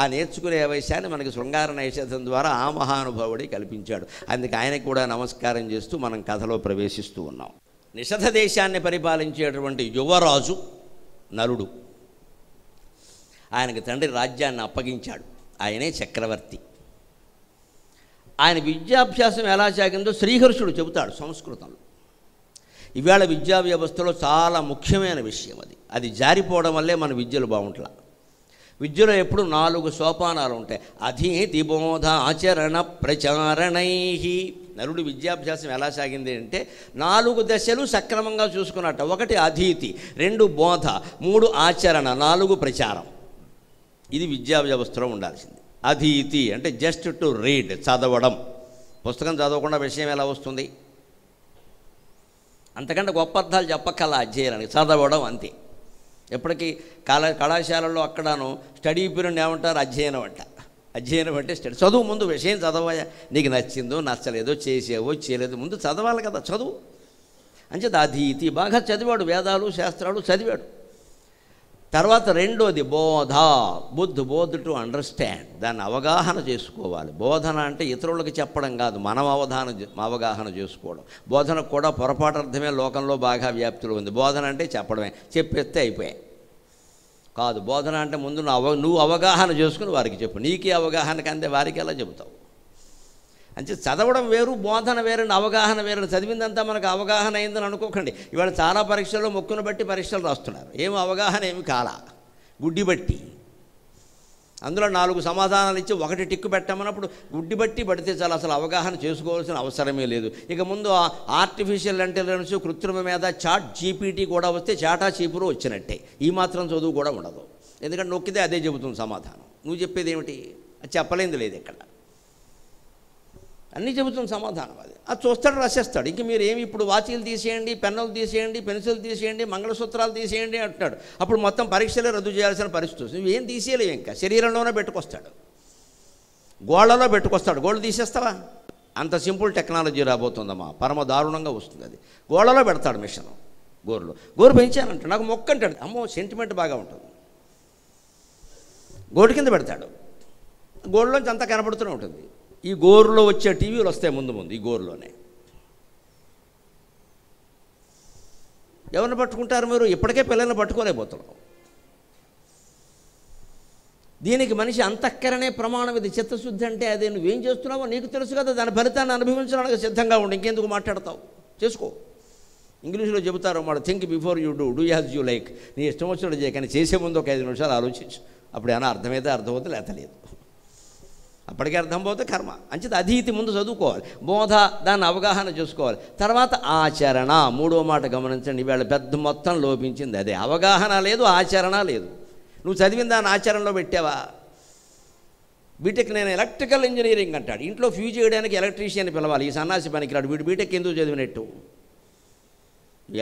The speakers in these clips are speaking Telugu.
ఆ నేర్చుకునే వయసాన్ని మనకి శృంగార నైషేధం ద్వారా ఆ మహానుభావుడి కల్పించాడు అందుకే ఆయనకు కూడా నమస్కారం చేస్తూ మనం కథలో ప్రవేశిస్తూ ఉన్నాం నిషధ దేశాన్ని పరిపాలించేటువంటి యువరాజు నలుడు ఆయనకి తండ్రి రాజ్యాన్ని అప్పగించాడు ఆయనే చక్రవర్తి ఆయన విద్యాభ్యాసం ఎలా సాగిందో శ్రీహర్షుడు చెబుతాడు సంస్కృతంలో ఇవాళ విద్యా వ్యవస్థలో చాలా ముఖ్యమైన విషయం అది అది జారిపోవడం వల్లే మన విద్యలు బాగుంటలా విద్యలో ఎప్పుడు నాలుగు సోపానాలు ఉంటాయి అధీతి బోధ ఆచరణ ప్రచారణై నరుడు విద్యాభ్యాసం ఎలా సాగింది అంటే నాలుగు దశలు సక్రమంగా చూసుకున్నట్ట ఒకటి అధీతి రెండు బోధ మూడు ఆచరణ నాలుగు ప్రచారం ఇది విద్యా వ్యవస్థలో ఉండాల్సింది అధీతి అంటే జస్ట్ టు రీడ్ చదవడం పుస్తకం చదవకుండా విషయం ఎలా వస్తుంది అంతకంటే గొప్ప అర్థాలు చెప్పక్కల అధ్యయనానికి చదవడం అంతే ఎప్పటికీ కళ కళాశాలలో అక్కడను స్టడీ పీరియడ్ ఏమంటారు అధ్యయనం అంట అధ్యయనం అంటే స్టడీ చదువు ముందు విషయం చదవాయా నీకు నచ్చిందో నచ్చలేదో చేసేవో చేయలేదు ముందు చదవాలి కదా చదువు అంచేది అధీతి బాగా చదివాడు వేదాలు శాస్త్రాలు చదివాడు తర్వాత రెండోది బోధ బుద్ధు బోధ్ టు అండర్స్టాండ్ దాన్ని అవగాహన చేసుకోవాలి బోధన అంటే ఇతరులకు చెప్పడం కాదు మనం అవధాన అవగాహన చేసుకోవడం బోధన కూడా పొరపాటు అర్థమే లోకంలో బాగా వ్యాప్తులు ఉంది బోధన అంటే చెప్పడమే చెప్పేస్తే అయిపోయాయి కాదు బోధన అంటే ముందు నువ్వు అవగాహన చేసుకుని వారికి చెప్పు నీకే అవగాహన అందే వారికి ఎలా చెబుతావు అంటే చదవడం వేరు బోధన వేరండి అవగాహన వేరండి చదివిందంతా మనకు అవగాహన అయిందని అనుకోకండి ఇవాళ చాలా పరీక్షల్లో మొక్కును బట్టి పరీక్షలు రాస్తున్నారు ఏం అవగాహన ఏమి కాలా గుడ్డి బట్టి అందులో నాలుగు సమాధానాలు ఇచ్చి ఒకటి టిక్కు పెట్టమన్నప్పుడు గుడ్డి బట్టి పడితే చాలా అసలు అవగాహన చేసుకోవాల్సిన అవసరమే లేదు ఇక ముందు ఆర్టిఫిషియల్ ఇంటెలిజెన్స్ కృత్రిమ మీద చాట్ జీపీటీ కూడా వస్తే చాటా చీపురు వచ్చినట్టే ఈ మాత్రం చదువు కూడా ఉండదు ఎందుకంటే నొక్కితే అదే చెబుతుంది సమాధానం నువ్వు చెప్పేది ఏమిటి చెప్పలేదు లేదు ఇక్కడ అన్నీ చెబుతుంది సమాధానం అది అది చూస్తాడు రాసేస్తాడు ఇంక మీరు ఏమి ఇప్పుడు వాచీలు తీసేయండి పెన్నులు తీసేయండి పెన్సిల్ తీసేయండి మంగళసూత్రాలు తీసేయండి అంటున్నాడు అప్పుడు మొత్తం పరీక్షలే రద్దు చేయాల్సిన పరిస్థితి వస్తుంది నువ్వేం తీసేయలేవు ఇంకా శరీరంలోనే పెట్టుకొస్తాడు గోళ్లలో పెట్టుకొస్తాడు గోళ్ళు తీసేస్తావా అంత సింపుల్ టెక్నాలజీ రాబోతుందమ్మా పరమ దారుణంగా వస్తుంది అది గోళ్ళలో పెడతాడు మిషన్ గోరులు గోరు పెంచానంట నాకు మొక్క అంటాడు అమ్మో సెంటిమెంట్ బాగా ఉంటుంది గోటు కింద పెడతాడు గోళ్ళలోంచి అంతా కనబడుతూనే ఉంటుంది ఈ గోరులో వచ్చే టీవీలు వస్తాయి ముందు ముందు ఈ గోరులోనే ఎవరిని పట్టుకుంటారు మీరు ఇప్పటికే పిల్లల్ని పట్టుకోలేకపోతున్నాం దీనికి మనిషి అంతఃకరణే ప్రమాణం ఇది చిత్తశుద్ధి అంటే అదే నువ్వేం చేస్తున్నావో నీకు తెలుసు కదా దాని ఫలితాన్ని అనుభవించడానికి సిద్ధంగా ఉండి ఇంకెందుకు మాట్లాడతావు చేసుకో ఇంగ్లీష్లో చెబుతారు మాట think before you do do as you like నీ ఇష్టం వచ్చినట్టు చేయ కానీ చేసే ముందు ఒక ఐదు నిమిషాలు ఆలోచించు అప్పుడు ఏమైనా అర్థమైతే అర్థమవుతుంది లేదు అప్పటికే అర్థం పోతే కర్మ అంచేది అధీతి ముందు చదువుకోవాలి బోధ దాన్ని అవగాహన చేసుకోవాలి తర్వాత ఆచరణ మూడో మాట గమనించండి ఇవాళ పెద్ద మొత్తం లోపించింది అదే అవగాహన లేదు ఆచరణ లేదు నువ్వు చదివిన దాన్ని ఆచరణలో పెట్టావా బీటెక్ నేను ఎలక్ట్రికల్ ఇంజనీరింగ్ అంటాడు ఇంట్లో ఫ్యూజ్ చేయడానికి ఎలక్ట్రీషియన్ పిలవాలి ఈ సన్నాసి పనికిరాడు వీడు బీటెక్ ఎందుకు చదివినట్టు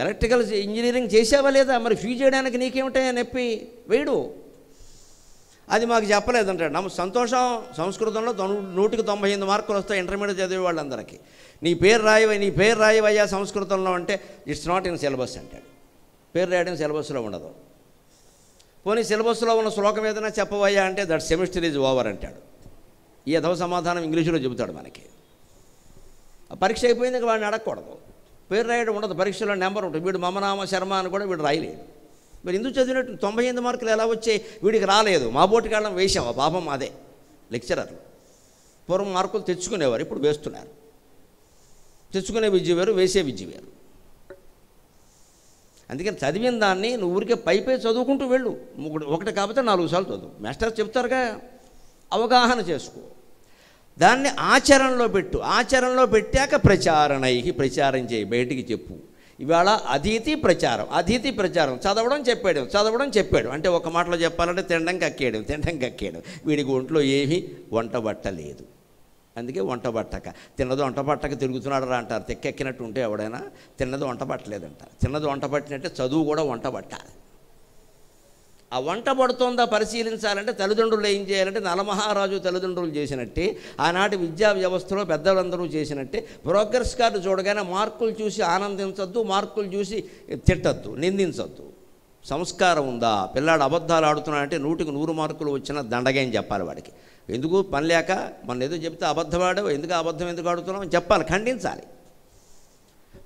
ఎలక్ట్రికల్ ఇంజనీరింగ్ చేసావా లేదా మరి ఫ్యూజ్ చేయడానికి నీకేమిటా నొప్పి వేయడు అది మాకు చెప్పలేదు నమ్మ సంతోషం సంస్కృతంలో నూటికి తొంభై ఎనిమిది మార్కులు వస్తాయి ఇంటర్మీడియట్ చదివే వాళ్ళందరికీ నీ పేరు రాయి నీ పేరు రాయవయ్యా సంస్కృతంలో అంటే ఇట్స్ నాట్ ఇన్ సిలబస్ అంటాడు పేరు రాయడం సిలబస్లో ఉండదు పోనీ సిలబస్లో ఉన్న శ్లోకం ఏదైనా చెప్పవయ్యా అంటే దట్ సెమిస్టర్ ఈజ్ ఓవర్ అంటాడు ఈ అధవ సమాధానం ఇంగ్లీషులో చెబుతాడు మనకి పరీక్ష అయిపోయింది వాడిని అడగకూడదు పేరు రాయడం ఉండదు పరీక్షలో నెంబర్ ఉంటుంది వీడు మమనామ శర్మ అని కూడా వీడు రాయలేదు మరి ఎందుకు చదివినట్టు తొంభై ఎనిమిది మార్కులు ఎలా వచ్చాయి వీడికి రాలేదు మా బోటి కాలం వేసాం ఆ పాపం అదే లెక్చరర్లు పూర్వం మార్కులు తెచ్చుకునేవారు ఇప్పుడు వేస్తున్నారు తెచ్చుకునే విద్య వేరు వేసే విద్య వేరు అందుకని చదివిన దాన్ని నువ్వు ఊరికే పైపే చదువుకుంటూ వెళ్ళు ఒకటి కాకపోతే నాలుగు సార్లు చదువు మాస్టర్ చెప్తారుగా అవగాహన చేసుకో దాన్ని ఆచరణలో పెట్టు ఆచరణలో పెట్టాక ప్రచారణ ప్రచారం చేయి బయటికి చెప్పు ఇవాళ అతిథి ప్రచారం అతిథి ప్రచారం చదవడం చెప్పాడు చదవడం చెప్పాడు అంటే ఒక మాటలో చెప్పాలంటే తినడం కక్కేయడం తినడం కక్కేయడం వీడికి ఒంట్లో ఏమీ వంట బట్టలేదు అందుకే వంట పట్టక తిన్నది వంట పట్టక తిరుగుతున్నాడు రా అంటారు తెక్కెక్కినట్టు ఉంటే ఎవడైనా తిన్నది వంట పట్టలేదంట తిన్నది వంట పట్టినట్టే చదువు కూడా వంట పట్టాలి ఆ వంట పడుతోందా పరిశీలించాలంటే తల్లిదండ్రులు ఏం చేయాలంటే నలమహారాజు తల్లిదండ్రులు చేసినట్టే ఆనాటి విద్యా వ్యవస్థలో పెద్దలందరూ చేసినట్టే ప్రోగ్రెస్ కార్డు చూడగానే మార్కులు చూసి ఆనందించద్దు మార్కులు చూసి తిట్టద్దు నిందించద్దు సంస్కారం ఉందా పిల్లాడు అబద్ధాలు ఆడుతున్నాడంటే నూటికి నూరు మార్కులు వచ్చిన దండగేం చెప్పాలి వాడికి ఎందుకు పని లేక మన ఏదో చెప్తే అబద్ధమాడో ఎందుకు అబద్ధం ఎందుకు అని చెప్పాలి ఖండించాలి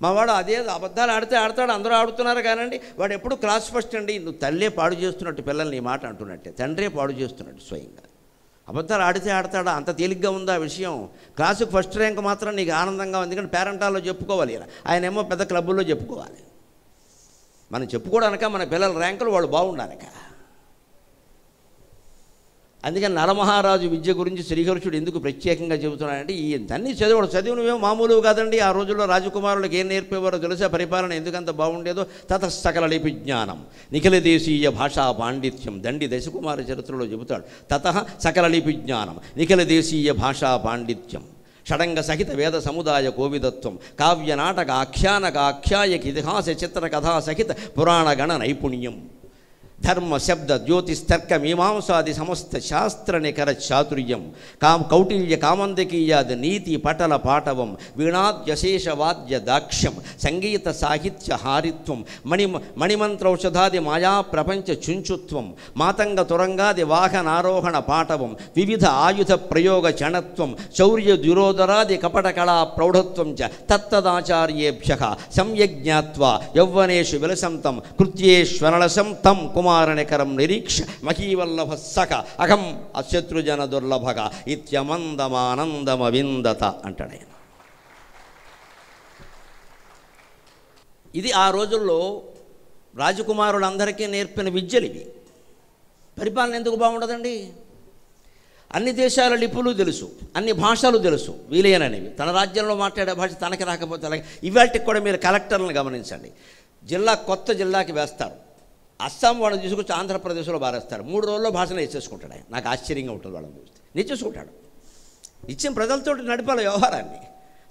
మావాడు అదే అబద్ధాలు ఆడితే ఆడతాడు అందరూ ఆడుతున్నారు కానండి వాడు ఎప్పుడు క్లాస్ ఫస్ట్ అండి నువ్వు తల్లే పాడు చేస్తున్నట్టు పిల్లల్ని ఈ మాట అంటున్నట్టే తండ్రే పాడు చేస్తున్నట్టు స్వయంగా అబద్ధాలు ఆడితే ఆడతాడా అంత తేలిగ్గా ఉందా విషయం క్లాసుకు ఫస్ట్ ర్యాంక్ మాత్రం నీకు ఆనందంగా ఉంది కానీ పేరెంటాల్లో చెప్పుకోవాలి ఆయనేమో పెద్ద క్లబ్బుల్లో చెప్పుకోవాలి మనం చెప్పుకోవడానిక మన పిల్లల ర్యాంకులు వాళ్ళు కదా అందుకని నరమహారాజు విద్య గురించి శ్రీహర్షుడు ఎందుకు ప్రత్యేకంగా చెబుతున్నాడంటే ఈ దాన్ని చదివాడు చదివినవే మామూలు కాదండి ఆ రోజుల్లో రాజకుమారులకు ఏం నేర్పేవారో తెలిసే పరిపాలన ఎందుకంత బాగుండేదో తత సకల లిపి జ్ఞానం నిఖిల దేశీయ భాషా పాండిత్యం దండి దశకుమార చరిత్రలో చెబుతాడు తత సకల లిపి జ్ఞానం నిఖిల దేశీయ భాషా పాండిత్యం షడంగ సహిత వేద సముదాయ కోవిదత్వం కావ్య నాటక ఆఖ్యానక ఆఖ్యాయక ఇతిహాస చిత్ర కథా సహిత పురాణగణ నైపుణ్యం ಧರ್ಮ ಶಬ್ದ ಜ್ಯೋತಿಷ್ ತರ್ಕ ಮೀಮಾಂಸಾದಿ ಸಮಸ್ತ ಶಾಸ್ತ್ರ ನಿಖರ ಚಾತುರ್ಯಂ ಕಾಮ್ ಕೌಟಿಲ್ಯ ಕಾಮಂದಕೀಯಾದ ನೀತಿ ಪಟಲ ಪಾಟವಂ ವೀಣಾದ್ಯಶೇಷವಾದ್ಯ ದಾಕ್ಷ್ಯಂ ಸಂಗೀತ ಸಾಹಿತ್ಯ ಹಾರಿತ್ವಂ ಮಣಿ ಮಣಿಮಂತ್ರೌಷಧಾದಿ ಮಾಯಾ ಪ್ರಪಂಚ ಚುಂಚುತ್ವಂ ಮಾತಂಗ ತುರಂಗಾದಿ ವಾಹನಾರೋಹಣ ಪಾಟವಂ ವಿವಿಧ ಆಯುಧ ಪ್ರಯೋಗ ಚಣತ್ವಂ ಶೌರ್ಯ ದುರೋದರಾದಿ ಕಪಟ ಕಲಾ ಪ್ರೌಢತ್ವಂ ಚ ತತ್ತದಾಚಾರ್ಯೇಭ್ಯ ಸಂಯಜ್ಞಾತ್ವ ಯೌವನೇಶು ವಿಲಸಂತಂ ಕೃತ್ಯೇಶ್ವರಳಸಂ ತಂ ಕುಮಾರ కౌమారణకరం నిరీక్ష మహీవల్లభ సఖ అఖం అశత్రుజన దుర్లభగ ఇత్యమందమానందమవిందత అంటాడు ఆయన ఇది ఆ రోజుల్లో రాజకుమారులందరికీ నేర్పిన విద్యలు ఇవి పరిపాలన ఎందుకు బాగుండదండి అన్ని దేశాల లిపులు తెలుసు అన్ని భాషలు తెలుసు వీలైనవి తన రాజ్యంలో మాట్లాడే భాష తనకి రాకపోతే అలాగే ఇవాటికి కూడా మీరు కలెక్టర్లను గమనించండి జిల్లా కొత్త జిల్లాకి వేస్తారు అస్సాం వాళ్ళని తీసుకొచ్చి ఆంధ్రప్రదేశ్లో బారేస్తారు మూడు రోజుల్లో భాషను ఇచ్చేసుకుంటాడు ఆయన నాకు ఆశ్చర్యంగా ఉంటుంది వాళ్ళని చూస్తే నేర్చేసుకుంటాడు ఇచ్చిన ప్రజలతో నడిపాలి వ్యవహారాన్ని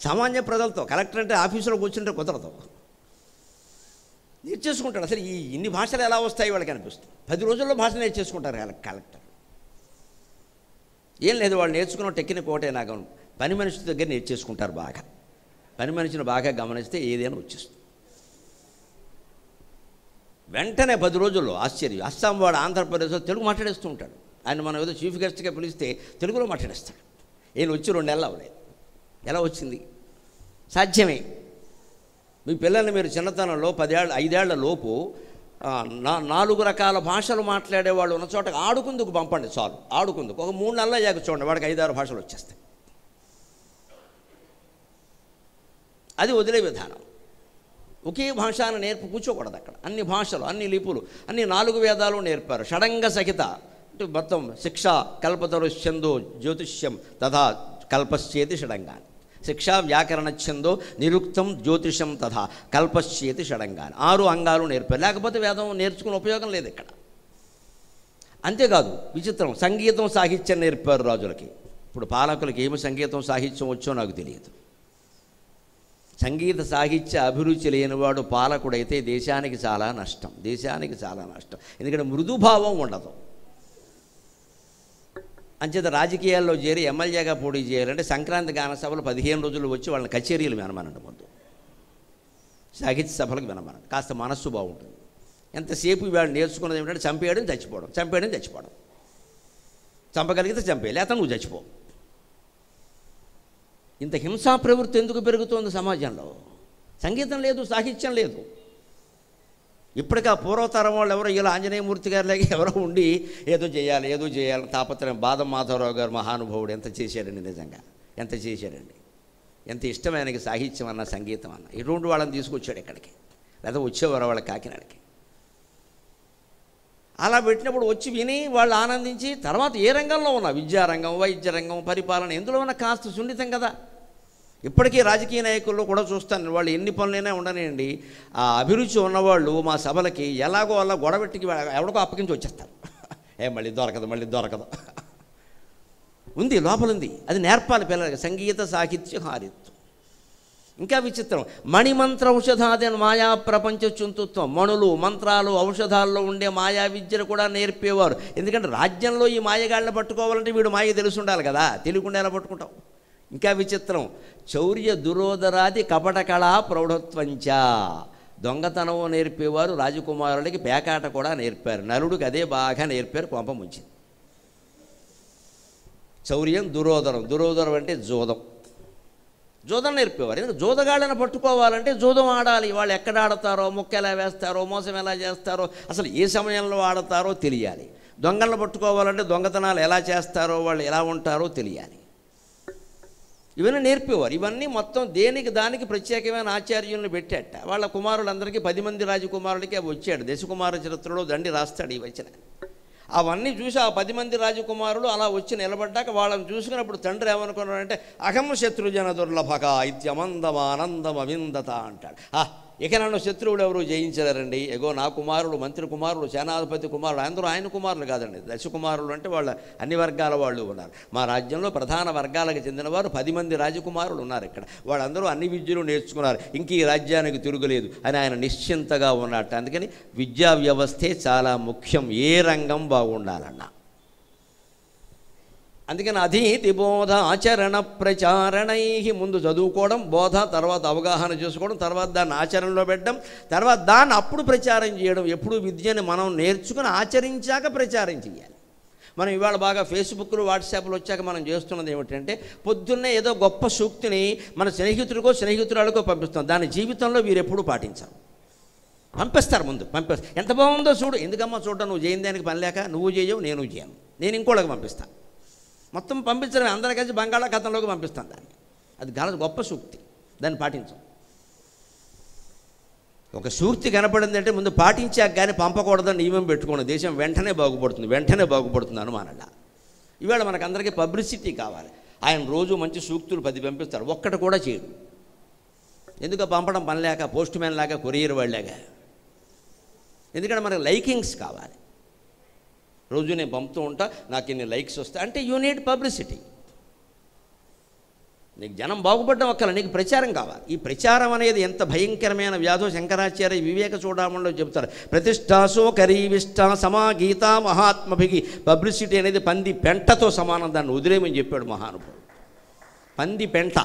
సామాన్య ప్రజలతో కలెక్టర్ అంటే ఆఫీసులో కూర్చుంటే కుదరదు నేర్చేసుకుంటాడు అసలు ఈ ఇన్ని భాషలు ఎలా వస్తాయి వాళ్ళకి అనిపిస్తుంది పది రోజుల్లో భాష నేర్చేసుకుంటారు కలెక్టర్ ఏం లేదు వాళ్ళు నేర్చుకున్న టెక్నిక్ ఒకటే నాకు పని మనిషి దగ్గర నేర్చేసుకుంటారు బాగా పని మనిషిని బాగా గమనిస్తే ఏదైనా వచ్చేస్తుంది వెంటనే పది రోజుల్లో ఆశ్చర్యం అస్సాం వాడు ఆంధ్రప్రదేశ్లో తెలుగు మాట్లాడేస్తూ ఉంటాడు ఆయన మనం ఏదో చీఫ్ గెస్ట్గా పిలిస్తే తెలుగులో మాట్లాడేస్తాడు ఈయన వచ్చి రెండు నెలలు అవ్వలేదు ఎలా వచ్చింది సాధ్యమే మీ పిల్లల్ని మీరు చిన్నతనంలో పదేళ్ళ ఐదేళ్ల లోపు నా నాలుగు రకాల భాషలు మాట్లాడే వాళ్ళు ఉన్న చోట ఆడుకుందుకు పంపండి చాలు ఆడుకుందుకు ఒక మూడు నెలల అయ్యాక చూడండి వాడికి ఐదారు భాషలు వచ్చేస్తాయి అది వదిలే విధానం ఒకే భాషను నేర్పు కూర్చోకూడదు అక్కడ అన్ని భాషలు అన్ని లిపులు అన్ని నాలుగు వేదాలు నేర్పారు షడంగ సహిత అంటే మొత్తం శిక్ష కల్పతరు ఛందో జ్యోతిష్యం తథా కల్పశ్చేతి షడంగాన్ని శిక్ష వ్యాకరణ ఛందో నిరుక్తం జ్యోతిషం తథా కల్పశ్చేతి షడంగాని ఆరు అంగాలు నేర్పారు లేకపోతే వేదం నేర్చుకునే ఉపయోగం లేదు ఇక్కడ అంతేకాదు విచిత్రం సంగీతం సాహిత్యం నేర్పారు రాజులకి ఇప్పుడు పాలకులకి ఏమి సంగీతం సాహిత్యం వచ్చో నాకు తెలియదు సంగీత సాహిత్య అభిరుచి లేనివాడు పాలకుడైతే దేశానికి చాలా నష్టం దేశానికి చాలా నష్టం ఎందుకంటే మృదుభావం ఉండదు అంచేత రాజకీయాల్లో చేరి ఎమ్మెల్యేగా పోటీ చేయాలంటే సంక్రాంతి గాన సభలు పదిహేను రోజులు వచ్చి వాళ్ళని కచేరీలు వినమనండి ముందు సాహిత్య సభలకు వినమనండి కాస్త మనస్సు బాగుంటుంది ఎంతసేపు వాళ్ళు నేర్చుకున్నది ఏమిటంటే చంపేయడం చచ్చిపోవడం చంపేయడం చచ్చిపోవడం చంపగలిగితే చంపేయాలి అతను నువ్వు చచ్చిపోవు ఇంత హింసా ప్రవృత్తి ఎందుకు పెరుగుతోంది సమాజంలో సంగీతం లేదు సాహిత్యం లేదు ఇప్పటికీ ఆ పూర్వతరం వాళ్ళు ఎవరో ఇలా ఆంజనేయమూర్తి గారు లేక ఎవరో ఉండి ఏదో చేయాలి ఏదో చేయాలి తాపత్రయం బాదం మాధవరావు గారు మహానుభావుడు ఎంత చేశారండి నిజంగా ఎంత చేశారండి ఎంత ఇష్టమైనకి సాహిత్యం అన్న సంగీతం అన్న ఇటువంటి వాళ్ళని తీసుకొచ్చాడు ఇక్కడికి లేదా వచ్చేవారు వాళ్ళ కాకినాడకి అలా పెట్టినప్పుడు వచ్చి విని వాళ్ళు ఆనందించి తర్వాత ఏ రంగంలో ఉన్నా విద్యారంగం వైద్య రంగం పరిపాలన ఎందులో ఉన్న కాస్త సున్నితం కదా ఇప్పటికీ రాజకీయ నాయకుల్లో కూడా చూస్తాను వాళ్ళు ఎన్ని పనులైనా ఉండనండి ఆ అభిరుచి ఉన్నవాళ్ళు మా సభలకి ఎలాగో అలా గొడవెట్టికి ఎవరికో అప్పగించి వచ్చేస్తారు ఏ మళ్ళీ దొరకదు మళ్ళీ దొరకదు ఉంది లోపలుంది అది నేర్పాలి పిల్లలకి సంగీత సాహిత్య హారిత్వం ఇంకా విచిత్రం మణిమంత్ర ఔషధాది మాయా ప్రపంచ చుంతుత్వం మణులు మంత్రాలు ఔషధాల్లో ఉండే మాయా విద్యను కూడా నేర్పేవారు ఎందుకంటే రాజ్యంలో ఈ మాయగాళ్ళని పట్టుకోవాలంటే వీడు మాయ తెలుసుండాలి కదా తెలియకుండా ఎలా పట్టుకుంటాం ఇంకా విచిత్రం చౌర్య దురోధరాది కపట కళా ప్రౌఢత్వంచ దొంగతనము నేర్పేవారు రాజకుమారులకి పేకాట కూడా నేర్పారు నలుడికి అదే బాగా నేర్పారు కొంప ముంచింది చౌర్యం దురోధరం దురోధరం అంటే జోదం జోదం నేర్పేవారు ఎందుకంటే జోదగాళ్ళని పట్టుకోవాలంటే జోదం ఆడాలి వాళ్ళు ఎక్కడ ఆడతారో ముక్క ఎలా వేస్తారో మోసం ఎలా చేస్తారో అసలు ఏ సమయంలో ఆడతారో తెలియాలి దొంగలను పట్టుకోవాలంటే దొంగతనాలు ఎలా చేస్తారో వాళ్ళు ఎలా ఉంటారో తెలియాలి ఇవన్నీ నేర్పేవారు ఇవన్నీ మొత్తం దేనికి దానికి ప్రత్యేకమైన ఆచార్యులను పెట్టాట వాళ్ళ కుమారులందరికీ పది మంది రాజకుమారులకి అవి వచ్చాడు దశకుమార చరిత్రలో దండి రాస్తాడు ఈ వచ్చిన అవన్నీ చూసి ఆ పది మంది రాజకుమారులు అలా వచ్చి నిలబడ్డాక వాళ్ళని చూసుకున్నప్పుడు తండ్రి ఏమనుకున్నాడంటే అహం శత్రుజన దుర్లభక ఇత్యమందమానందమవిందత అంటాడు ఇక నన్ను శత్రువులు ఎవరు జయించలేరండి ఎగో నా కుమారులు మంత్రి కుమారులు సేనాధిపతి కుమారులు అందరూ ఆయన కుమారులు కాదండి దశ కుమారులు అంటే వాళ్ళ అన్ని వర్గాల వాళ్ళు ఉన్నారు మా రాజ్యంలో ప్రధాన వర్గాలకు చెందిన వారు పది మంది రాజకుమారులు ఉన్నారు ఇక్కడ వాళ్ళందరూ అన్ని విద్యలు నేర్చుకున్నారు ఇంక ఈ రాజ్యానికి తిరుగులేదు అని ఆయన నిశ్చింతగా ఉన్నట్టు అందుకని విద్యా వ్యవస్థే చాలా ముఖ్యం ఏ రంగం బాగుండాలన్నా అందుకని అధీతి బోధ ఆచరణ ప్రచారణై ముందు చదువుకోవడం బోధ తర్వాత అవగాహన చేసుకోవడం తర్వాత దాన్ని ఆచరణలో పెట్టడం తర్వాత దాన్ని అప్పుడు ప్రచారం చేయడం ఎప్పుడు విద్యని మనం నేర్చుకుని ఆచరించాక ప్రచారం చేయాలి మనం ఇవాళ బాగా ఫేస్బుక్లు వాట్సాప్లు వచ్చాక మనం చేస్తున్నది ఏమిటంటే పొద్దున్నే ఏదో గొప్ప సూక్తిని మన స్నేహితుడికో స్నేహితురాలకో పంపిస్తాం దాని జీవితంలో వీరు ఎప్పుడూ పాటించరు పంపిస్తారు ముందు పంపిస్తారు ఎంత బాగుందో చూడు ఎందుకమ్మా చూడ నువ్వు చేయని దానికి పని లేక నువ్వు చేయవు నేను చేయను నేను ఇంకోళ్ళకి పంపిస్తాను మొత్తం పంపించడం అందరూ కలిసి బంగాళాఖాతంలోకి పంపిస్తాం దాన్ని అది గల గొప్ప సూక్తి దాన్ని పాటించాం ఒక సూక్తి కనపడిందంటే ముందు పాటించాక కానీ పంపకూడదని నియమం పెట్టుకోండి దేశం వెంటనే బాగుపడుతుంది వెంటనే బాగుపడుతుంది అనుమానలా ఇవాళ మనకందరికీ పబ్లిసిటీ కావాలి ఆయన రోజు మంచి సూక్తులు పది పంపిస్తారు ఒక్కటి కూడా చేయడు ఎందుకు పంపడం పనిలేక పోస్ట్ మ్యాన్ లాగా కొరియర్ వాళ్ళలాగా ఎందుకంటే మనకు లైకింగ్స్ కావాలి రోజు నేను పంపుతూ ఉంటా నాకు ఇన్ని లైక్స్ వస్తాయి అంటే యూ నీడ్ పబ్లిసిటీ నీకు జనం బాగుపడడం ఒక్కల నీకు ప్రచారం కావాలి ఈ ప్రచారం అనేది ఎంత భయంకరమైన వ్యాధో శంకరాచార్య వివేక చూడమణిలో చెబుతారు ప్రతిష్టాసో కరీవిష్ట గీత మహాత్మభిగి పబ్లిసిటీ అనేది పంది పెంటతో సమానం దాన్ని వదిలేమని చెప్పాడు మహానుభావుడు పంది పెంట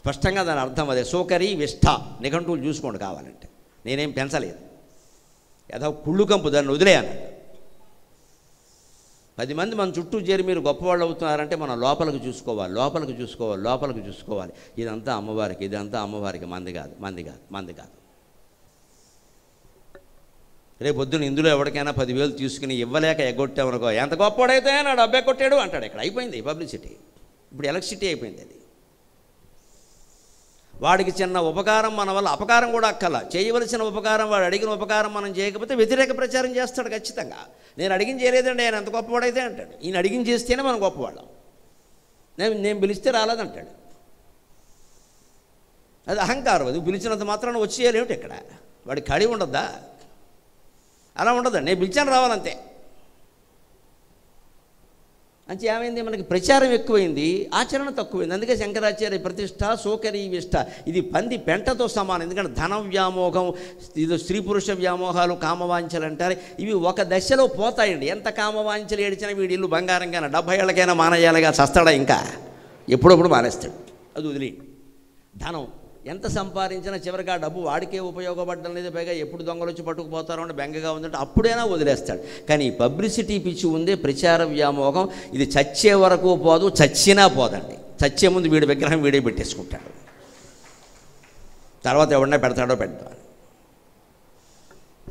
స్పష్టంగా దాని అర్థం అదే సోకరి విష్ట నిఘంటువులు చూసుకోండి కావాలంటే నేనేం పెంచలేదు ఏదో కుళ్ళు కంపు దాన్ని వదిలేయన్నాడు పది మంది మన చుట్టూ చేరి మీరు గొప్పవాళ్ళు అవుతున్నారంటే మనం లోపలికి చూసుకోవాలి లోపలికి చూసుకోవాలి లోపలికి చూసుకోవాలి ఇదంతా అమ్మవారికి ఇదంతా అమ్మవారికి మంది కాదు మంది కాదు మంది కాదు రేపు పొద్దున ఇందులో ఎవరికైనా పదివేలు తీసుకుని ఇవ్వలేక ఎగ్గొట్టామనుకో ఎంత గొప్పవాడైతే నా డబ్బు ఎగ్గొట్టాడు అంటాడు ఇక్కడ అయిపోయింది పబ్లిసిటీ ఇప్పుడు ఎలక్ట్రిసిటీ అయిపోయింది అది వాడికి చిన్న ఉపకారం మన వల్ల అపకారం కూడా అక్కల చేయవలసిన ఉపకారం వాడు అడిగిన ఉపకారం మనం చేయకపోతే వ్యతిరేక ప్రచారం చేస్తాడు ఖచ్చితంగా నేను అడిగిన చేయలేదండి ఆయన ఎంత గొప్పవాడైతే అంటాడు ఈయన అడిగిన చేస్తేనే మనం గొప్పవాళ్ళం నేను నేను పిలిస్తే రాలేదంటాడు అది అహంకారం అది పిలిచినంత మాత్రాన వచ్చేయాలేమిటి ఇక్కడ వాడి ఖాళీ ఉండద్దా అలా ఉండదండి నేను పిలిచాను రావాలంతే అంటే ఏమైంది మనకి ప్రచారం ఎక్కువైంది ఆచరణ తక్కువైంది అందుకే శంకరాచార్య ప్రతిష్ట సౌకర్యవిష్ట విష్ట ఇది పంది పెంటతో సమానం ఎందుకంటే ధన వ్యామోహం ఇది స్త్రీ పురుష వ్యామోహాలు కామవాంఛలు అంటారు ఇవి ఒక దశలో పోతాయండి ఎంత కామవాంఛలు ఏడిచినా వీడి ఇల్లు బంగారంగానే డెబ్బై ఏళ్ళకైనా మానయాలుగా చస్తాడా ఇంకా ఎప్పుడప్పుడు మానేస్తాడు అది వదిలేయండి ధనం ఎంత సంపాదించినా చివరికి ఆ డబ్బు వాడికే ఉపయోగపడడం లేదు పైగా ఎప్పుడు దొంగలు వచ్చి పట్టుకుపోతారో అంటే బెంగగా ఉందంటే అప్పుడైనా వదిలేస్తాడు కానీ ఈ పబ్లిసిటీ పిచ్చి ఉందే ప్రచార వ్యామోహం ఇది చచ్చే వరకు పోదు చచ్చినా పోదండి చచ్చే ముందు వీడి విగ్రహం వీడే పెట్టేసుకుంటాడు తర్వాత ఎవడన్నా పెడతాడో పెడతాడు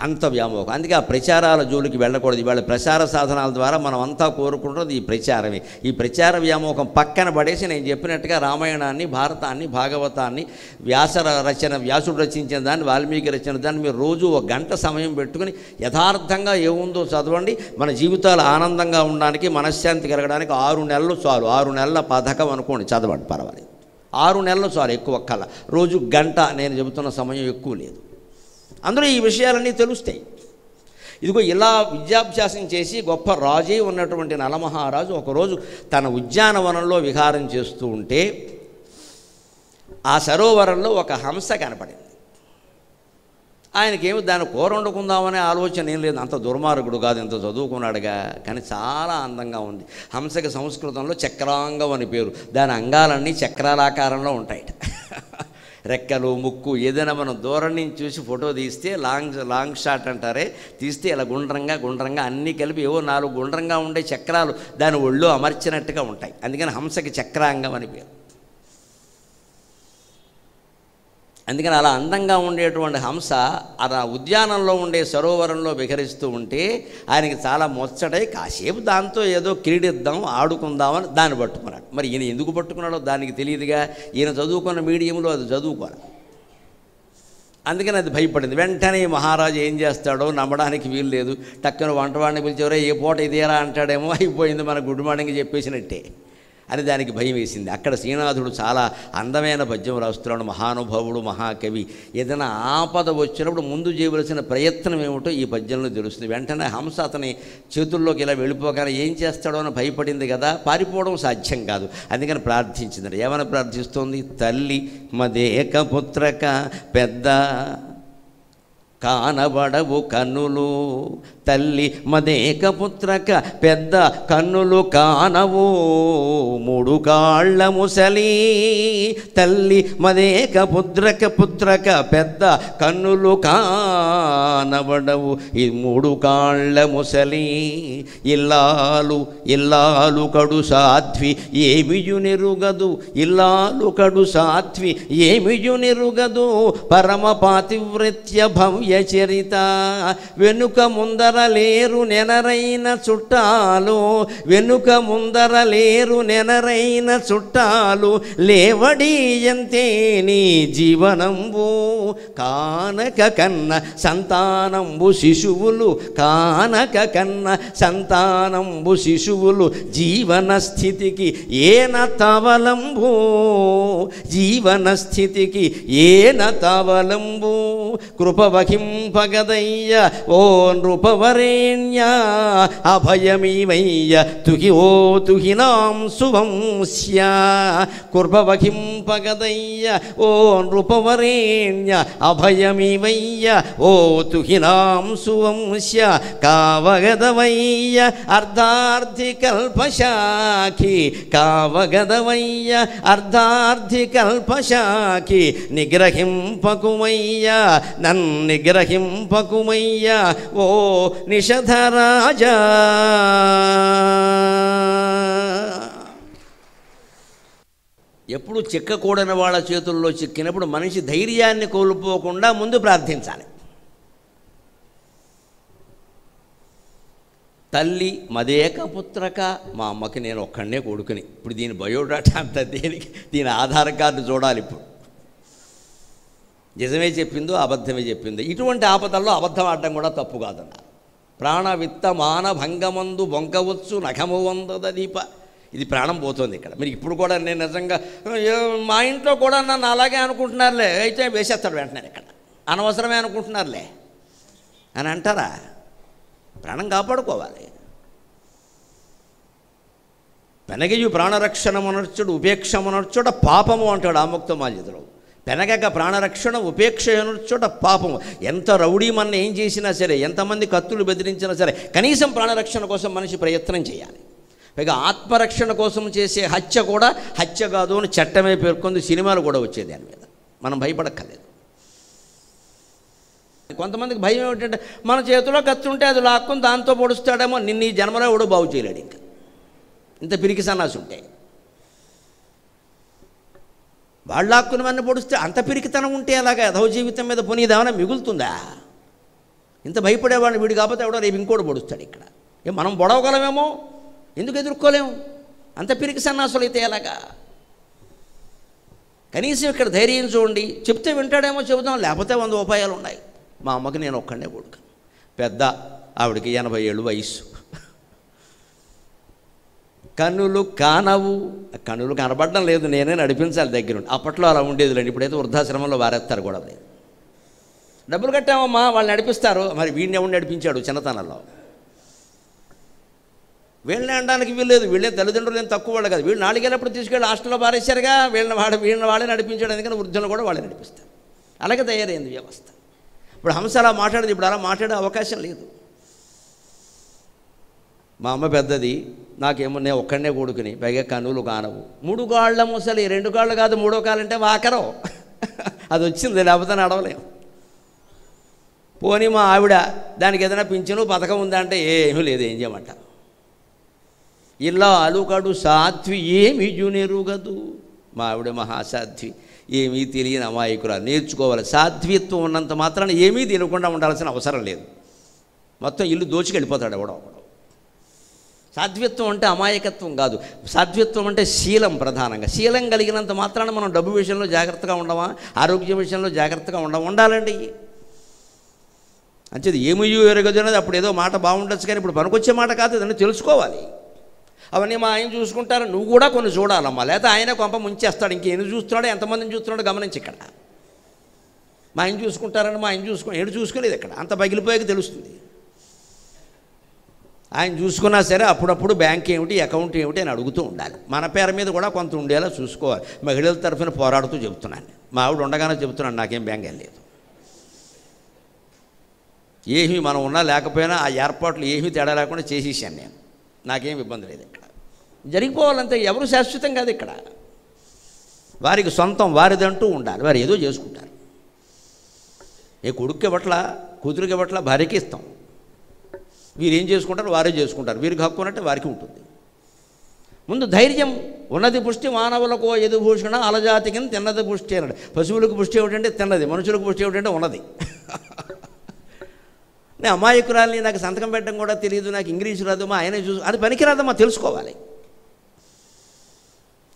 అంత వ్యామోహం అందుకే ఆ ప్రచారాల జోలికి వెళ్ళకూడదు ఇవాళ ప్రచార సాధనాల ద్వారా మనం అంతా కోరుకుంటున్నది ఈ ప్రచారమే ఈ ప్రచార వ్యామోహం పక్కన పడేసి నేను చెప్పినట్టుగా రామాయణాన్ని భారతాన్ని భాగవతాన్ని వ్యాస రచన వ్యాసుడు రచించిన దాన్ని వాల్మీకి రచన దాన్ని మీరు రోజు ఒక గంట సమయం పెట్టుకుని యథార్థంగా ఏముందో చదవండి మన జీవితాలు ఆనందంగా ఉండడానికి మనశ్శాంతి కలగడానికి ఆరు నెలలు చాలు ఆరు నెలల పథకం అనుకోండి చదవండి పర్వాలేదు ఆరు నెలలు చాలు ఎక్కువ కల రోజు గంట నేను చెబుతున్న సమయం ఎక్కువ లేదు అందులో ఈ విషయాలన్నీ తెలుస్తాయి ఇదిగో ఇలా విద్యాభ్యాసం చేసి గొప్ప రాజే ఉన్నటువంటి నలమహారాజు ఒకరోజు తన ఉద్యానవనంలో విహారం చేస్తూ ఉంటే ఆ సరోవరంలో ఒక హంస కనపడింది ఆయనకేమి దాన్ని కూర వండుకుందామనే ఆలోచన ఏం లేదు అంత దుర్మార్గుడు కాదు ఇంత చదువుకున్నాడుగా కానీ చాలా అందంగా ఉంది హంసకి సంస్కృతంలో చక్రాంగం అని పేరు దాని అంగాలన్నీ చక్రాలాకారంలో ఉంటాయట రెక్కలు ముక్కు ఏదైనా మనం దూరం నుంచి చూసి ఫోటో తీస్తే లాంగ్ లాంగ్ షాట్ అంటారే తీస్తే ఇలా గుండ్రంగా గుండ్రంగా అన్నీ కలిపి ఏవో నాలుగు గుండ్రంగా ఉండే చక్రాలు దాని ఒళ్ళు అమర్చినట్టుగా ఉంటాయి అందుకని హంసకి చక్రాంగం అని పేరు అందుకని అలా అందంగా ఉండేటువంటి హంస అలా ఉద్యానంలో ఉండే సరోవరంలో విహరిస్తూ ఉంటే ఆయనకి చాలా ముచ్చటై కాసేపు దాంతో ఏదో క్రీడిద్దాం ఆడుకుందామని దాన్ని పట్టుకున్నాడు మరి ఈయన ఎందుకు పట్టుకున్నాడో దానికి తెలియదుగా ఈయన చదువుకున్న మీడియంలో అది చదువుకోరు అందుకని అది భయపడింది వెంటనే మహారాజు ఏం చేస్తాడో నమ్మడానికి వీలు లేదు టక్కన వంటవాడిని పిలిచేవరే ఏ పూట ఇదేరా అంటాడేమో అయిపోయింది మన గుడ్ మార్నింగ్ చెప్పేసినట్టే అని దానికి భయం వేసింది అక్కడ శ్రీనాథుడు చాలా అందమైన పద్యం రాస్తున్నాడు మహానుభావుడు మహాకవి ఏదైనా ఆపద వచ్చినప్పుడు ముందు చేయవలసిన ప్రయత్నం ఏమిటో ఈ పద్యంలో తెలుస్తుంది వెంటనే హంస అతని చేతుల్లోకి ఇలా వెళ్ళిపోగానే ఏం చేస్తాడో అని భయపడింది కదా పారిపోవడం సాధ్యం కాదు అందుకని ప్రార్థించింది ఏమైనా ప్రార్థిస్తోంది తల్లి మదేక పుత్రక పెద్ద కానబడవు కన్నులు తల్లి మదేక పుత్రక పెద్ద కన్నులు కానవు మూడు కాళ్ళ ముసలి తల్లి మదేక పుత్రక పుత్రక పెద్ద కన్నులు కానబడవు ఈ మూడు కాళ్ళ ముసలి ఇల్లాలు ఇల్లాలు కడు సాధ్వి ఏమియు నిరుగదు ఇల్లాలు కడు సాధ్వి ఏమియు నిరుగదు పరమ పాతివృత్య భవ్య యచరిత వెనుక ముందర లేరు నెనరైన చుట్టాలు వెనుక ముందర లేరు నెనరైన చుట్టాలు లేవడీయంతే నీ జీవనంబు కానక కన్న సంతానంబు శిశువులు కానక కన్న సంతానంబు శిశువులు జీవన స్థితికి ఏన తవలంబు జీవన స్థితికి ఏన తవలంబు కృపవహి പതിം പകതയ്യ ഓ നൃപവരേണ്യ അഭയമീവയ്യ തുഹി ഓ തുഹിനാം സുവംസ്യ കുർഭവഹിം ഭഗതയ്യ ഓ നൃപവരേണ്യ അഭയമീവയ്യ ഓ തുഹിനാം സുവംസ്യ കാവഗതവയ്യ അർദ്ധാർത്ഥി കൽപശാഖി കാവഗതവയ്യ അർദ്ധാർത്ഥി നിഗ്രഹിം പകുമയ്യ നന്നിഗ గ్రహింపకుమయ్యా ఓ నిషధరాజా ఎప్పుడు చిక్కకూడని వాళ్ళ చేతుల్లో చిక్కినప్పుడు మనిషి ధైర్యాన్ని కోల్పోకుండా ముందు ప్రార్థించాలి తల్లి మదేక పుత్రక మా అమ్మకి నేను ఒక్కడనే కొడుకుని ఇప్పుడు దీని బయోడాటా అంత దేనికి దీని ఆధార్ కార్డు చూడాలి ఇప్పుడు నిజమే చెప్పిందో అబద్ధమే చెప్పిందో ఇటువంటి ఆపదల్లో అబద్ధం ఆడడం కూడా తప్పు కాదన్న ప్రాణవిత్త భంగమందు బొంకవచ్చు నఖము వందద దీప ఇది ప్రాణం పోతుంది ఇక్కడ మీరు ఇప్పుడు కూడా నేను నిజంగా మా ఇంట్లో కూడా నన్ను అలాగే అనుకుంటున్నారులే అయితే వేసేస్తాడు వెంటనే ఇక్కడ అనవసరమే అనుకుంటున్నారులే అని అంటారా ప్రాణం కాపాడుకోవాలి పెనగయు వెనగయు ప్రాణరక్షణమునర్చుడు ఉపేక్షమునర్చుడు పాపము అంటాడు ఆముక్తమాల్యతలో పెనగక ప్రాణరక్షణ ఉపేక్ష చోట పాపం ఎంత రౌడీ మన ఏం చేసినా సరే ఎంతమంది కత్తులు బెదిరించినా సరే కనీసం ప్రాణరక్షణ కోసం మనిషి ప్రయత్నం చేయాలి పైగా ఆత్మరక్షణ కోసం చేసే హత్య కూడా హత్య కాదు అని చట్టమే పేర్కొంది సినిమాలు కూడా వచ్చే దాని మీద మనం భయపడక్కర్లేదు కొంతమందికి భయం ఏమిటంటే మన చేతిలో కత్తి ఉంటే అది లాక్కుని దాంతో పొడుస్తాడేమో నిన్న ఈ జన్మలో ఎవడో బాగు చేయలేడు ఇంకా ఇంత పిరికి సన్నాసి ఉంటాయి వాళ్ళాక్కుని వాడిని పొడిస్తే అంత పిరికితనం ఉంటే అలాగా యథవ జీవితం మీద పోనీదేమైనా మిగులుతుందా ఇంత భయపడేవాడిని వీడు కాకపోతే ఎవడో రేపు ఇంకోటి పొడుస్తాడు ఇక్కడ ఏ మనం పొడవగలమేమో ఎందుకు ఎదుర్కోలేము అంత పిరికి సన్నాసులు అయితే ఎలాగా కనీసం ఇక్కడ ధైర్యం చూడండి చెప్తే వింటాడేమో చెబుతాం లేకపోతే వంద ఉపాయాలు ఉన్నాయి మా అమ్మకి నేను ఒక్కడనే కొడుకు పెద్ద ఆవిడకి ఎనభై ఏళ్ళు వయసు కనులు కానవు కనులు కనబడడం లేదు నేనే నడిపించాలి దగ్గర ఉండి అప్పట్లో అలా ఉండేది లేండి ఇప్పుడైతే వృద్ధాశ్రమంలో వారేస్తారు కూడా లేదు డబ్బులు కట్టామమ్మా వాళ్ళు నడిపిస్తారు మరి వీడిని ఎవడు నడిపించాడు చిన్నతనంలో వీళ్ళని అనడానికి వీల్లేదు వీళ్ళే తల్లిదండ్రులు ఏం తక్కువ వాళ్ళు కదా వీళ్ళు నాలుగేళ్ళప్పుడు తీసుకెళ్ళి హాస్టల్లో పారేశారుగా వీళ్ళని వాడు వీళ్ళని వాళ్ళే నడిపించాడు ఎందుకంటే వృద్ధులను కూడా వాళ్ళే నడిపిస్తారు అలాగే తయారైంది వ్యవస్థ ఇప్పుడు హంస అలా మాట్లాడేది ఇప్పుడు అలా మాట్లాడే అవకాశం లేదు మా అమ్మ పెద్దది నాకేమో నేను ఒక్కడనే కొడుకుని పైగా కనులు కానవు మూడు కాళ్ళ ముసలి రెండు కాళ్ళు కాదు మూడో కాళ్ళు అంటే వాకరం అది వచ్చింది లేకపోతే నడవలేము పోనీ మా ఆవిడ దానికి ఏదైనా పింఛను పథకం ఉందా అంటే ఏమీ లేదు ఏం చేయమంట ఇలా అలుకడు సాధ్వి ఏమి కాదు మా ఆవిడ మహాసాధ్వి ఏమీ తెలియని అమాయకురా నేర్చుకోవాలి సాధ్వీత్వం ఉన్నంత మాత్రాన ఏమీ తెలియకుండా ఉండాల్సిన అవసరం లేదు మొత్తం ఇల్లు దోచుకెళ్ళిపోతాడు ఎవడో ఒకడు సాధ్యత్వం అంటే అమాయకత్వం కాదు సాధ్యత్వం అంటే శీలం ప్రధానంగా శీలం కలిగినంత మాత్రాన మనం డబ్బు విషయంలో జాగ్రత్తగా ఉండమా ఆరోగ్యం విషయంలో జాగ్రత్తగా ఉండ ఉండాలండి అంతేది ఏమయ్యూ అనేది అప్పుడు ఏదో మాట బాగుండొచ్చు కానీ ఇప్పుడు పనికొచ్చే మాట కాదు దాన్ని తెలుసుకోవాలి అవన్నీ మా ఆయన చూసుకుంటారు నువ్వు కూడా కొన్ని చూడాలమ్మా లేదా ఆయన కొంప ముంచేస్తాడు ఇంకేం చూస్తున్నాడో ఎంతమందిని చూస్తున్నాడో గమనించి ఇక్కడ మా ఆయన చూసుకుంటారని మా ఆయన చూసుకుని ఏడు చూసుకోలేదు ఇక్కడ అంత పగిలిపోయాక తెలుస్తుంది ఆయన చూసుకున్నా సరే అప్పుడప్పుడు బ్యాంక్ ఏమిటి అకౌంట్ ఏమిటి అని అడుగుతూ ఉండాలి మన పేరు మీద కూడా కొంత ఉండేలా చూసుకోవాలి మహిళల తరఫున పోరాడుతూ చెబుతున్నాను మా ఆవిడ ఉండగానే చెబుతున్నాను నాకేం బ్యాంక్ వెళ్ళలేదు ఏమీ మనం ఉన్నా లేకపోయినా ఆ ఏర్పాట్లు ఏమీ తేడా లేకుండా చేసేసాను నేను నాకేం ఇబ్బంది లేదు ఇక్కడ జరిగిపోవాలంతా ఎవరు శాశ్వతం కాదు ఇక్కడ వారికి సొంతం వారిదంటూ ఉండాలి వారు ఏదో చేసుకుంటారు ఏ కొడుకు ఇవ్వట్లా కూతురుకి ఇవ్వట్లా భార్యకి ఇస్తాం వీరు ఏం చేసుకుంటారు వారే చేసుకుంటారు వీరికి హక్కు ఉన్నట్టు వారికి ఉంటుంది ముందు ధైర్యం ఉన్నది పుష్టి మానవులకు ఎదుభూషణ అలజాతి కింద తిన్నది పుష్టి అన్నాడు పశువులకు పుష్టి ఏమిటంటే తిన్నది మనుషులకు పుష్టి ఏమిటంటే ఉన్నది నేను అమాయకురాలని నాకు సంతకం పెట్టడం కూడా తెలియదు నాకు ఇంగ్లీష్ రాదు మా ఆయన చూసు అది పనికిరాదమ్మా తెలుసుకోవాలి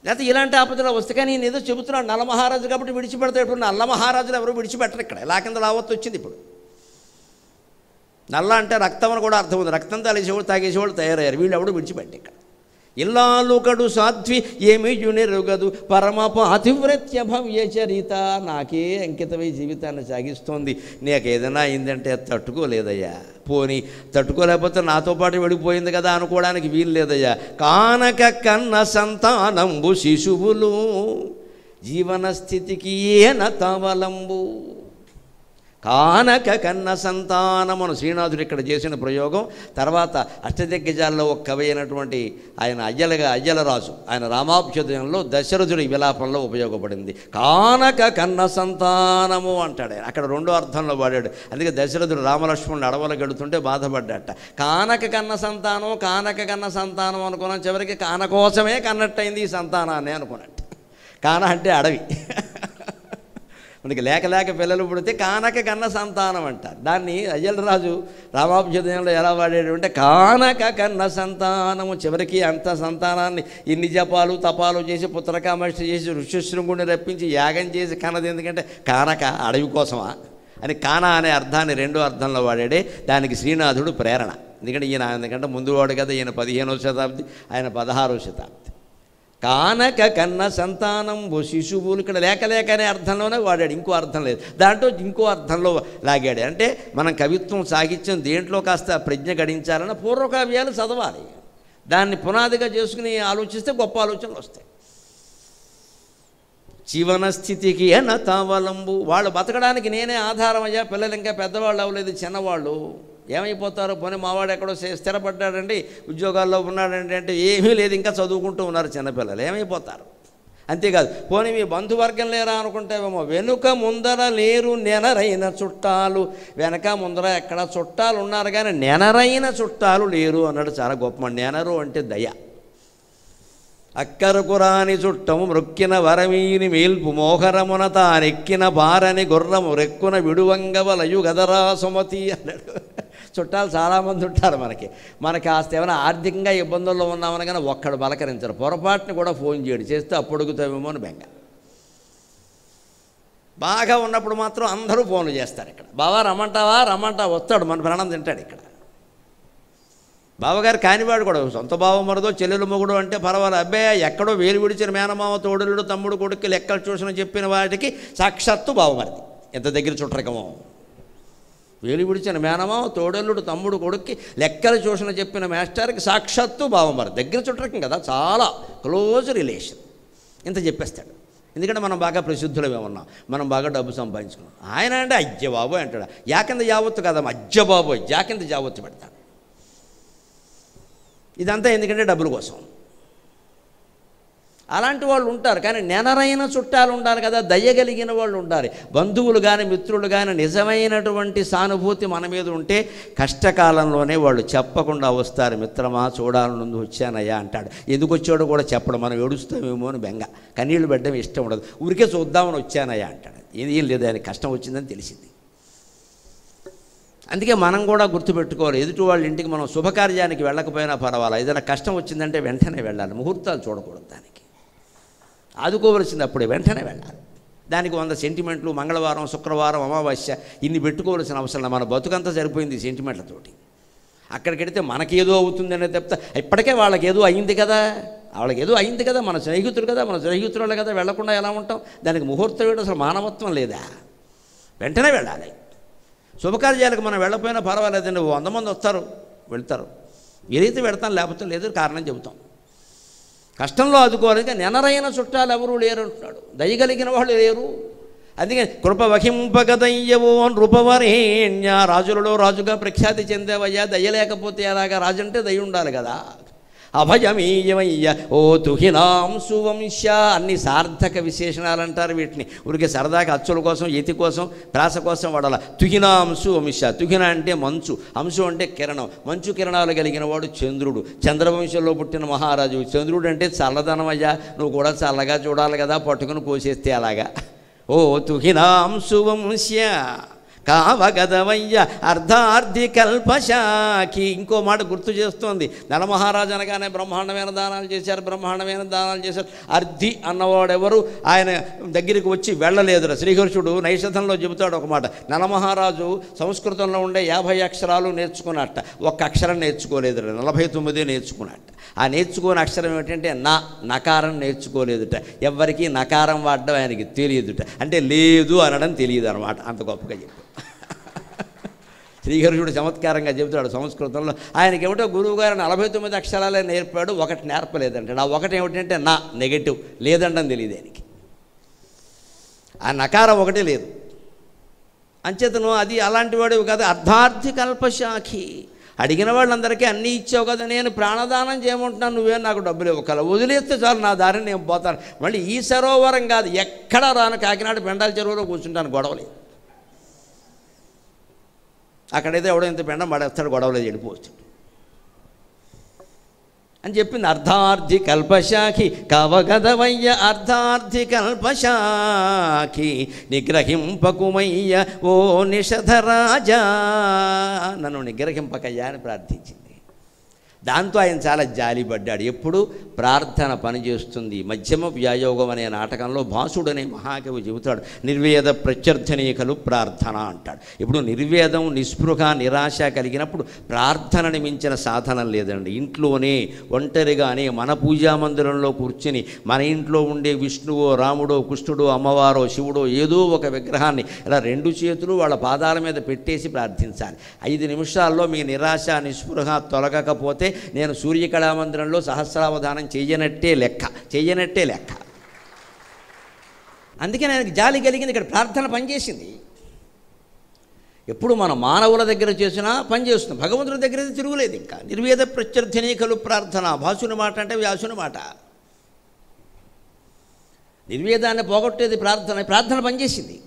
లేకపోతే ఇలాంటి ఆపదలో వస్తే కానీ నేను ఏదో చెబుతున్నాడు నల్ల మహారాజు కాబట్టి విడిచిపెడతాడు ఇప్పుడు నల్ల మహారాజులు ఎవరు విడిచిపెట్టరు ఇక్కడ లాకింద కింద రావత్తు వచ్చింది ఇప్పుడు నల్ల అంటే రక్తం అని కూడా అర్థం ఉంది రక్తం తాగేసేవాళ్ళు తాగేసేవాళ్ళు తయారయ్యారు వీళ్ళు ఎవడు విడిచిపెట్టి ఇక్కడ ఇల్లాలుకడు సాత్వి ఏమీ జునిరుగదు పరమప అతివ్రత్య భవ్య చరిత నాకే అంకితమై జీవితాన్ని సాగిస్తోంది నీకు ఏదైనా అయిందంటే తట్టుకోలేదయ్యా పోని తట్టుకోలేకపోతే నాతో పాటు వెళ్ళిపోయింది కదా అనుకోవడానికి వీలు లేదయ్యా కానక కన్న సంతానంబు శిశువులు జీవన స్థితికి ఏన తవలంబు కానక కన్న సంతానమును శ్రీనాథుడు ఇక్కడ చేసిన ప్రయోగం తర్వాత అష్టదిగ్గజాల్లో ఒక కవి అయినటువంటి ఆయన అయ్యలగా అయ్యలరాజు ఆయన రామాభ్యుదయంలో దశరథుడి విలాపంలో ఉపయోగపడింది కానక కన్న సంతానము అంటాడు అక్కడ రెండో అర్థంలో వాడాడు అందుకే దశరథుడు రామలక్ష్మణుడు అడవులు గడుతుంటే బాధపడ్డాట కానక కన్న సంతానం కానక కన్న సంతానం అనుకున్న చివరికి కానకోసమే కన్నట్టయింది ఈ సంతానాన్ని అనుకున్నట్టు కాన అంటే అడవి మనకి లేక లేక పిల్లలు పుడితే కానక కన్న సంతానం అంటారు దాన్ని అయ్యలరాజు రామాభిషేదంలో ఎలా వాడాడు అంటే కానక కన్న సంతానము చివరికి అంత సంతానాన్ని ఇన్ని జపాలు తపాలు చేసి పుత్రకామర్షి చేసి ఋష్యశృంగుని రప్పించి యాగం చేసి కన్నది ఎందుకంటే కానక అడవి కోసమా అని కానా అనే అర్థాన్ని రెండో అర్థంలో వాడాడే దానికి శ్రీనాథుడు ప్రేరణ ఎందుకంటే ఈయన ఎందుకంటే ముందు వాడు కదా ఈయన పదిహేనో శతాబ్ది ఆయన పదహారో శతాబ్ది కానక కన్న సంతానం ఓ శిశువులు ఇక్కడ లేక లేక అనే అర్థంలోనే వాడాడు ఇంకో అర్థం లేదు దాంట్లో ఇంకో అర్థంలో లాగాడు అంటే మనం కవిత్వం సాహిత్యం దేంట్లో కాస్త ప్రజ్ఞ గడించాలన్న పూర్వకావ్యాలు చదవాలి దాన్ని పునాదిగా చేసుకుని ఆలోచిస్తే గొప్ప ఆలోచనలు వస్తాయి జీవన స్థితికి ఎన తావలంబు వాళ్ళు బతకడానికి నేనే ఆధారం అయ్యా పిల్లలు ఇంకా పెద్దవాళ్ళు అవ్వలేదు చిన్నవాళ్ళు ఏమైపోతారు పోనీ మావాడు ఎక్కడో స్థిరపడ్డాడండి ఉద్యోగాల్లో ఉన్నాడండి అంటే ఏమీ లేదు ఇంకా చదువుకుంటూ ఉన్నారు చిన్నపిల్లలు ఏమైపోతారు అంతేకాదు పోనీ మీ బంధువర్గం లేరా అనుకుంటేమో వెనుక ముందర లేరు నెనరైన చుట్టాలు వెనక ముందర ఎక్కడ చుట్టాలు ఉన్నారు కానీ నెనరైన చుట్టాలు లేరు అన్నాడు చాలా గొప్ప నెనరు అంటే దయ అక్కరకు రాని చుట్టము మృక్కిన వరమీని మేల్పు మోహరమున తానెక్కిన బారని గుర్రము రెక్కున విడువంగవలయు గదరా సుమతి అన్నాడు చుట్టాలు చాలామంది ఉంటారు మనకి మనకి కాస్త ఏమైనా ఆర్థికంగా ఇబ్బందుల్లో ఉన్నామని కానీ ఒక్కడు బలకరించరు పొరపాటుని కూడా ఫోన్ చేయడు చేస్తే అప్పుడుగుతామేమో అని బెంగ బాగా ఉన్నప్పుడు మాత్రం అందరూ ఫోన్లు చేస్తారు ఇక్కడ బాబా రమ్మంటావా రమ్మంటా వస్తాడు మన ప్రాణం తింటాడు ఇక్కడ బావగారు కానివాడు కూడా సొంత బావం మరదో చెల్లెలు మొగుడు అంటే పర్వాలి అబ్బే ఎక్కడో వేలు విడిచిన మేనమామ తోడులుడు తమ్ముడు కొడుకు లెక్కలు చూసిన చెప్పిన వాటికి సాక్షాత్తు బావమరిది ఎంత దగ్గర చుట్టరకమో వేలు విడిచిన మేనమా తోడల్లుడు తమ్ముడు కొడుక్కి లెక్కలు చూసిన చెప్పిన మాస్టర్కి సాక్షాత్తు మరి దగ్గర చుట్టరకం కదా చాలా క్లోజ్ రిలేషన్ ఇంత చెప్పేస్తాడు ఎందుకంటే మనం బాగా ప్రసిద్ధులమే ఉన్నాం మనం బాగా డబ్బు సంపాదించుకున్నాం ఆయన అంటే అజ్జ బాబోయ్ అంటాడు యాకింద యావత్తు కదా అజ్జ బాబోయ్ యాకింద జావత్తు పెడతాడు ఇదంతా ఎందుకంటే డబ్బుల కోసం అలాంటి వాళ్ళు ఉంటారు కానీ నెనరైన చుట్టాలు ఉండాలి కదా దయ్యగలిగిన వాళ్ళు ఉండాలి బంధువులు కానీ మిత్రులు కానీ నిజమైనటువంటి సానుభూతి మన మీద ఉంటే కష్టకాలంలోనే వాళ్ళు చెప్పకుండా వస్తారు మిత్రమా చూడాలను వచ్చానయ్యా అంటాడు ఎందుకు వచ్చాడో కూడా చెప్పడం మనం ఏడుస్తామేమో అని బెంగ కన్నీళ్ళు పెట్టడం ఇష్టం ఉండదు ఊరికే చూద్దామని వచ్చానయ్యా అంటాడు ఏం లేదు ఆయన కష్టం వచ్చిందని తెలిసింది అందుకే మనం కూడా గుర్తుపెట్టుకోవాలి ఎదుటి వాళ్ళ ఇంటికి మనం శుభకార్యానికి వెళ్ళకపోయినా పర్వాలా ఏదైనా కష్టం వచ్చిందంటే వెంటనే వెళ్ళాలి ముహూర్తాలు చూడకూడదు దానికి ఆదుకోవలసింది అప్పుడే వెంటనే వెళ్ళాలి దానికి వంద సెంటిమెంట్లు మంగళవారం శుక్రవారం అమావాస్య ఇన్ని పెట్టుకోవాల్సిన అవసరం మన బతుకంతా సరిపోయింది సెంటిమెంట్లతోటి అక్కడికెడితే ఏదో అవుతుందనే చెప్తా ఇప్పటికే వాళ్ళకి ఏదో అయింది కదా వాళ్ళకి ఏదో అయింది కదా మన స్నేహితులు కదా మన స్నేహితురాళ్ళు కదా వెళ్లకుండా ఎలా ఉంటాం దానికి ముహూర్తం వేయడం అసలు మానవత్వం లేదా వెంటనే వెళ్ళాలి శుభకార్యాలకు మనం వెళ్ళకపోయినా పర్వాలేదండి వంద మంది వస్తారు వెళ్తారు ఏదైతే వెళతాం లేకపోతే లేదు కారణం చెబుతాం కష్టంలో ఆదుకోవాలని నెనరైన చుట్టాలు ఎవరూ లేరు అంటున్నాడు దయగలిగిన వాళ్ళు లేరు అందుకే కృప వహింపగదయ్యవో నృపవరేణ్య రాజులలో రాజుగా ప్రఖ్యాతి చెందేవయ్యా దయ్యలేకపోతే లేకపోతే అలాగా రాజు అంటే దయ ఉండాలి కదా అభయమీయమయ్య ఓ తుహినాం సువంశ అన్ని సార్థక విశేషణాలు అంటారు వీటిని ఊరికే సరదాగా అచ్చుల కోసం ఎతి కోసం ప్రాస కోసం వాడాల తుహినాంశు వంశ తుహిన అంటే మంచు అంశం అంటే కిరణం మంచు కిరణాలు కలిగిన వాడు చంద్రుడు చంద్రవంశంలో పుట్టిన మహారాజు చంద్రుడు అంటే చల్లదనమయ్య నువ్వు కూడా చల్లగా చూడాలి కదా పట్టుకుని కోసేస్తే అలాగా ఓ తుహినాంశు వంశ కావగదవయ్య అర్ధార్థి కల్పశాఖి ఇంకో మాట గుర్తు చేస్తోంది నలమహారాజు అనగానే బ్రహ్మాండమైన దానాలు చేశారు బ్రహ్మాండమైన దానాలు చేశారు అర్ధి అన్నవాడెవరు ఆయన దగ్గరికి వచ్చి వెళ్ళలేదురా శ్రీకృష్ణుడు నైషధంలో చెబుతాడు ఒక మాట నలమహారాజు సంస్కృతంలో ఉండే యాభై అక్షరాలు నేర్చుకున్నట్ట ఒక్క అక్షరం నేర్చుకోలేదురా నలభై తొమ్మిది నేర్చుకున్నట్ట ఆ నేర్చుకోని అక్షరం ఏమిటంటే నా నకారం నేర్చుకోలేదుట ఎవ్వరికీ నకారం వాడడం ఆయనకి తెలియదుట అంటే లేదు అనడం తెలియదు అనమాట అంత గొప్పగా చెప్పారు శ్రీహర్షుడు చమత్కారంగా చెబుతాడు సంస్కృతంలో ఏమిటో గురువు గారు నలభై తొమ్మిది అక్షరాలే నేర్పాడు ఒకటి నేర్పలేదంటాడు ఆ ఒకటి ఏమిటంటే నా నెగటివ్ లేదండని తెలియదు ఆయనకి ఆ నకారం ఒకటే లేదు అంచేతను అది అలాంటి వాడు కాదు అర్ధార్థి కల్పశాఖి అడిగిన వాళ్ళందరికీ అన్నీ ఇచ్చావు కదా నేను ప్రాణదానం చేయమంటున్నాను నువ్వే నాకు డబ్బులు ఇవ్వగల వదిలేస్తే చాలు నా దారిని నేను పోతాను మళ్ళీ ఈ సరోవరం కాదు ఎక్కడ రాను కాకినాడ పెండాల చెరువులో కూర్చుంటాను గొడవలేదు అక్కడైతే ఎవడో ఇంత పెండం పడేస్తాడు గొడవలో చెడిపోవచ్చు అని చెప్పింది అర్ధార్థి కల్పశాఖి కవగదవయ్య అర్ధార్థి కల్పశాఖి నిగ్రహింపకుమయ్య ఓ నిషధరాజా నన్ను నిగ్రహింపకయ్యా అని ప్రార్థించింది దాంతో ఆయన చాలా జాలిపడ్డాడు ఎప్పుడు ప్రార్థన పనిచేస్తుంది మధ్యమ వ్యాయోగం అనే నాటకంలో భాసుడనే మహాకవి చెబుతాడు నిర్వేద ప్రత్యర్థనీయకలు ప్రార్థన అంటాడు ఇప్పుడు నిర్వేదం నిస్పృహ నిరాశ కలిగినప్పుడు ప్రార్థనని మించిన సాధనం లేదండి ఇంట్లోనే ఒంటరిగానే మన పూజా మందిరంలో కూర్చుని మన ఇంట్లో ఉండే విష్ణువో రాముడో కృష్ణుడో అమ్మవారో శివుడో ఏదో ఒక విగ్రహాన్ని ఇలా రెండు చేతులు వాళ్ళ పాదాల మీద పెట్టేసి ప్రార్థించాలి ఐదు నిమిషాల్లో మీ నిరాశ నిస్పృహ తొలగకపోతే నేను సూర్యకళామందిరంలో సహస్రావధానం చేయనట్టే లెక్క చేయనట్టే లెక్క అందుకే నేను జాలి కలిగింది ఇక్కడ ప్రార్థన పనిచేసింది ఎప్పుడు మన మానవుల దగ్గర చేసినా పనిచేస్తుంది భగవంతుడి దగ్గర తిరుగులేదు ఇంకా నిర్వేద ప్రత్యర్థినీకలు ప్రార్థన భాసుని మాట అంటే వ్యాసుని మాట నిర్వేదాన్ని పోగొట్టేది ప్రార్థన ప్రార్థన పనిచేసింది